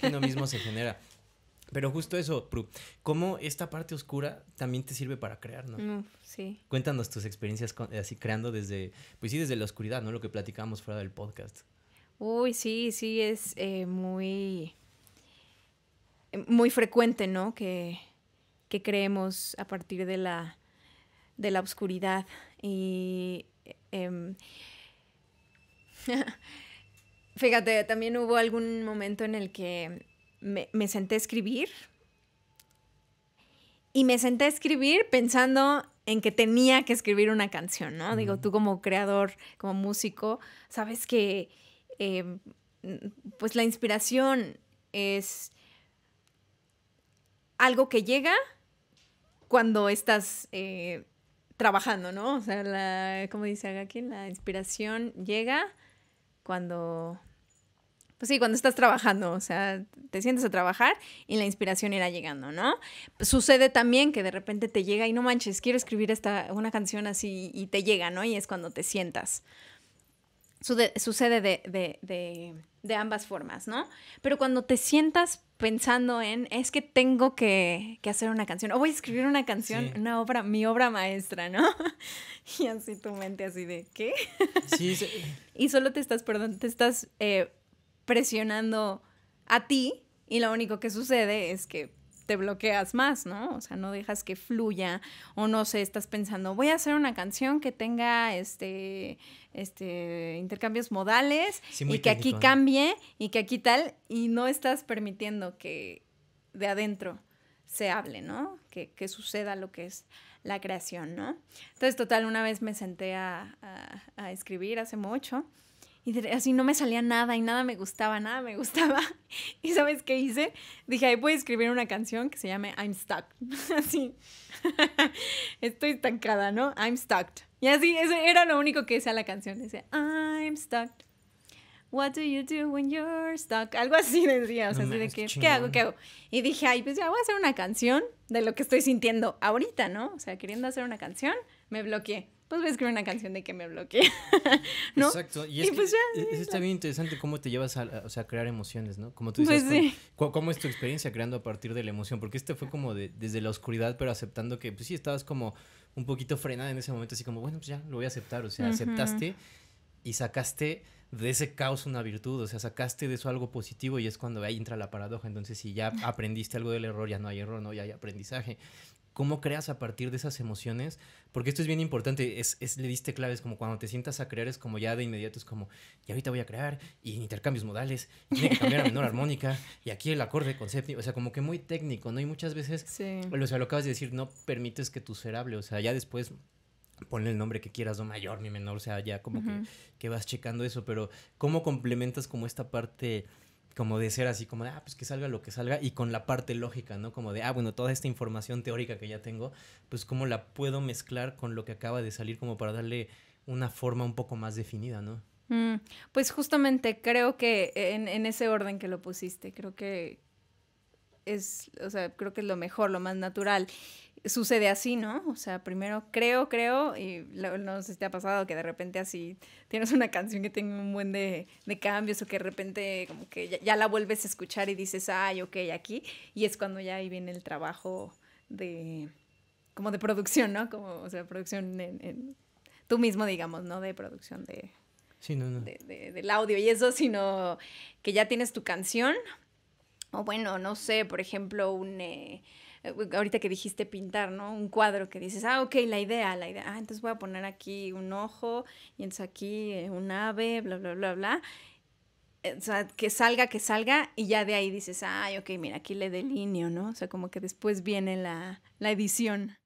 que uno mismo se genera. Pero justo eso, Pru, cómo esta parte oscura también te sirve para crear, ¿no? sí. Cuéntanos tus experiencias así creando desde, pues sí, desde la oscuridad, ¿no? Lo que platicábamos fuera del podcast. Uy, sí, sí, es eh, muy, eh, muy frecuente, ¿no? Que, creemos a partir de la, de la oscuridad. Y eh, em, Fíjate, también hubo algún momento en el que me, senté a escribir y me senté a escribir pensando en que tenía que escribir una canción, ¿no? Digo, tú como creador, como músico, sabes que em, pues la inspiración es algo que llega cuando estás eh, trabajando, ¿no? O sea, como dice aquí, la inspiración llega cuando pues sí, cuando estás trabajando, o sea, te sientes a trabajar y la inspiración irá llegando, ¿no? Pues sucede también que de repente te llega y no manches, quiero escribir esta, una canción así y te llega, ¿no? Y es cuando te sientas. sucede de, de, ambas formas, ¿no? Pero cuando te sientas pensando en, es que tengo que, hacer una canción, o voy a escribir una canción, una obra, mi obra maestra, ¿no? y así tu mente así de, ¿qué? Sí, sí. y solo te estás, perdón, te estás... Eh, presionando a ti y lo único que sucede es que te bloqueas más, ¿no? O sea, no dejas que fluya o no sé, estás pensando, voy a hacer una canción que tenga este, este intercambios modales y que aquí cambie y que aquí tal y no estás permitiendo que de adentro se hable, ¿no? Que, suceda lo que es la creación, ¿no? Entonces, total, una vez me senté a escribir hace mucho y así no me salía nada y nada me gustaba, nada me gustaba. ¿Y sabes qué hice? Dije, ahí voy a escribir una canción que se llame I'm Stuck. Así. Estoy estancada, ¿no? I'm Stuck. Y así, eso era lo único que decía la canción. Decía, I'm Stuck. What do you do when you're stuck? Algo así decía, o sea, de que, ¿qué hago? ¿Qué hago? Y dije, ay, pues ya voy a hacer una canción de lo que estoy sintiendo ahorita, ¿no? O sea, queriendo hacer una canción, me bloqueé. Pues voy a escribir una canción de que me bloqueé, Exacto, y, es es, pues e-, e-, está bien interesante cómo te llevas a, o sea, crear emociones, ¿no? Como tú pues dices, cómo, es tu experiencia creando a partir de la emoción? Porque este fue como de, desde la oscuridad, pero aceptando que, pues sí, estabas como un poquito frenada en ese momento, así como, bueno, pues ya, lo voy a aceptar, o sea, aceptaste y sacaste de ese caos una virtud, o sea, sacaste de eso algo positivo y es cuando ahí entra la paradoja. Entonces, si ya aprendiste algo del error, ya no hay error, no, ya hay aprendizaje. ¿Cómo creas a partir de esas emociones? Porque esto es bien importante, es, es, le diste claves, como cuando te sientas a crear, es como ya de inmediato, es como, y ahorita voy a crear, y intercambios modales, y cambiar a menor armónica, y aquí el acorde concepto, o sea, como que muy técnico, ¿no? Y muchas veces, o sea, lo acabas de decir, no permites que tu ser hable, o sea, ya después ponle el nombre que quieras, do mayor, mi menor, o sea, ya como que, vas checando eso, pero ¿cómo complementas como esta parte como de ser así, como de, ah, pues que salga lo que salga, y con la parte lógica, ¿no? Como de, ah, bueno, toda esta información teórica que ya tengo, pues cómo la puedo mezclar con lo que acaba de salir como para darle una forma un poco más definida, ¿no? Mm, pues justamente creo que en ese orden que lo pusiste, creo que, es, o sea, creo que es lo mejor, lo más natural. Sucede así, ¿no? O sea, primero creo, creo, y no sé si te ha pasado que de repente así tienes una canción que tiene un buen de, de cambios o que de repente como que ya, la vuelves a escuchar y dices, ay, ok, aquí, y es cuando ya ahí viene el trabajo de, como de producción, ¿no? Como, o sea, producción en, tú mismo, digamos, ¿no? De producción de, Sí, no, del audio y eso, sino que ya tienes tu canción o bueno, no sé, por ejemplo, un... Eh, eh, ahorita que dijiste pintar, ¿no? Un cuadro que dices, ah, ok, la idea, la idea, ah, entonces voy a poner aquí un ojo y entonces aquí eh, un ave, bla, bla, bla, bla. O sea, que salga, que salga y ya de ahí dices, ay, ok, mira, aquí le delineo, ¿no? O sea, como que después viene la, la edición.